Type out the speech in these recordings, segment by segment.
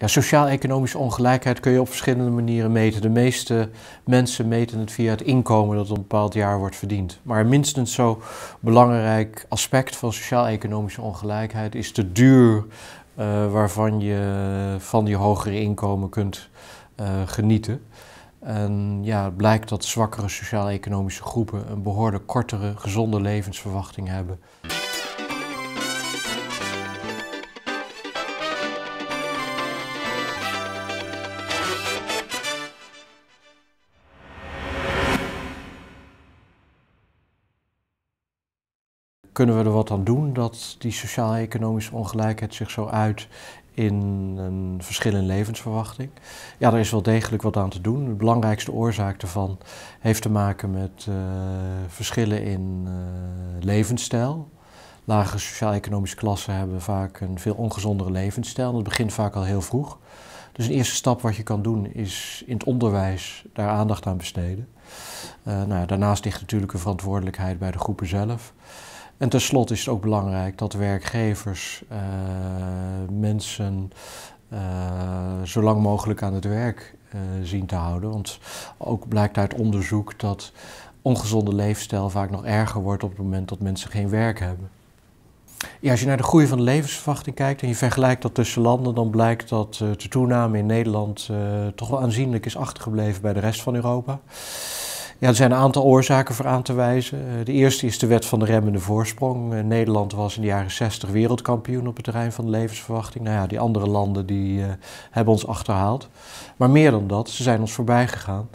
Ja, sociaal-economische ongelijkheid kun je op verschillende manieren meten. De meeste mensen meten het via het inkomen dat op een bepaald jaar wordt verdiend. Maar minstens zo belangrijk aspect van sociaal-economische ongelijkheid is de duur eh, waarvan je van je hogere inkomen kunt eh, genieten. En ja, het blijkt dat zwakkere sociaal-economische groepen een behoorlijk kortere, gezonde levensverwachting hebben. kunnen we er wat aan doen dat die sociaal-economische ongelijkheid zich zo uit in een verschil in levensverwachting. Ja, er is wel degelijk wat aan te doen. De belangrijkste oorzaak daarvan heeft te maken met eh, verschillen in eh, levensstijl. Lagere sociaal-economische klassen hebben vaak een veel ongezondere levensstijl. Dat begint vaak al heel vroeg. Dus een eerste stap wat je kan doen is in het onderwijs daar aandacht aan besteden. Uh, nou, daarnaast ligt natuurlijk een verantwoordelijkheid bij de groepen zelf. En tenslotte is het ook belangrijk dat werkgevers eh, mensen uh, zo lang mogelijk aan het werk eh, zien te houden. Want ook blijkt uit onderzoek dat ongezonde leefstijl vaak nog erger wordt op het moment dat mensen geen werk hebben. Ja, als je naar de groei van de levensverwachting kijkt en je vergelijkt dat tussen landen, dan blijkt dat de toename in Nederland toch wel aanzienlijk is achtergebleven bij de rest van Europa. Ja, er zijn een aantal oorzaken voor aan te wijzen. Eh, de eerste is de wet van de remmende voorsprong. Eh, Nederland was in de jaren 60 wereldkampioen op het terrein van de levensverwachting. Nou ja, die andere landen die, eh, hebben ons achterhaald. Maar meer dan dat, ze zijn ons voorbij gegaan.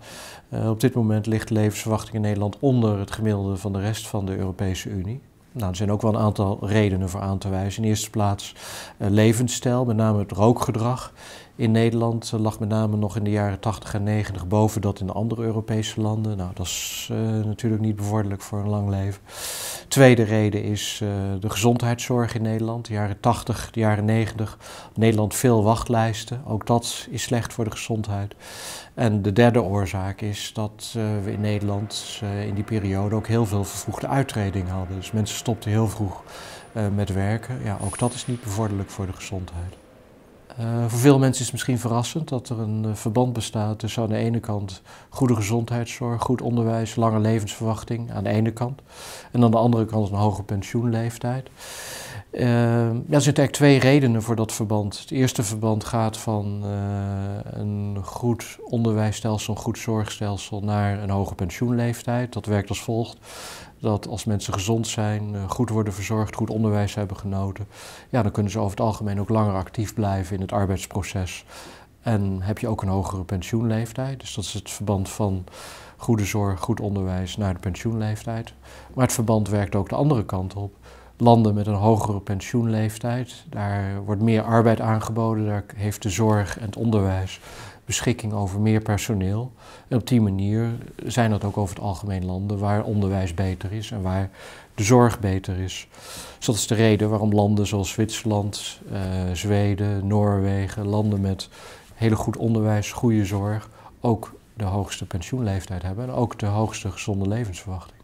op dit moment ligt de levensverwachting in Nederland onder het gemiddelde van de rest van de Europese Unie. Nou, er zijn ook wel een aantal redenen voor aan te wijzen. In eerste plaats levensstijl, met name het rookgedrag in Nederland lag met name nog in de jaren 80 en 90 boven dat in andere Europese landen. Nou, dat is eh, natuurlijk niet bevorderlijk voor een lang leven. Tweede reden is eh, de gezondheidszorg in Nederland. De jaren 80, de jaren 90. Nederland veel wachtlijsten. Ook dat is slecht voor de gezondheid. En de derde oorzaak is dat eh, we in Nederland in die periode ook heel veel vervroegde uitreding hadden. Dus mensen stopten heel vroeg met werken. Ja, ook dat is niet bevorderlijk voor de gezondheid. Eh, voor veel mensen is het misschien verrassend dat er een eh, verband bestaat tussen aan de ene kant goede gezondheidszorg, goed onderwijs, lange levensverwachting aan de ene kant. En aan de andere kant een hoge pensioenleeftijd. Ehm, er zijn eigenlijk twee redenen voor dat verband. Het eerste verband gaat van eh, een goed onderwijsstelsel, een goed zorgstelsel naar een hoge pensioenleeftijd. Dat werkt als volgt. Dat als mensen gezond zijn, eh, goed worden verzorgd, goed onderwijs hebben genoten, ja, dan kunnen ze over het algemeen ook langer actief blijven in het arbeidsproces. En heb je ook een hogere pensioenleeftijd. Dus dat is het verband van goede zorg, goed onderwijs naar de pensioenleeftijd. Maar het verband werkt ook de andere kant op landen met een hogere pensioenleeftijd. Daar wordt meer arbeid aangeboden, daar heeft de zorg en het onderwijs beschikking over meer personeel. En op die manier zijn dat ook over het algemeen landen waar onderwijs beter is en waar de zorg beter is. Dus dat is de reden waarom landen zoals Zwitserland, eh, Zweden, Noorwegen, landen met hele goed onderwijs, goede zorg, ook de hoogste pensioenleeftijd hebben en ook de hoogste gezonde levensverwachting.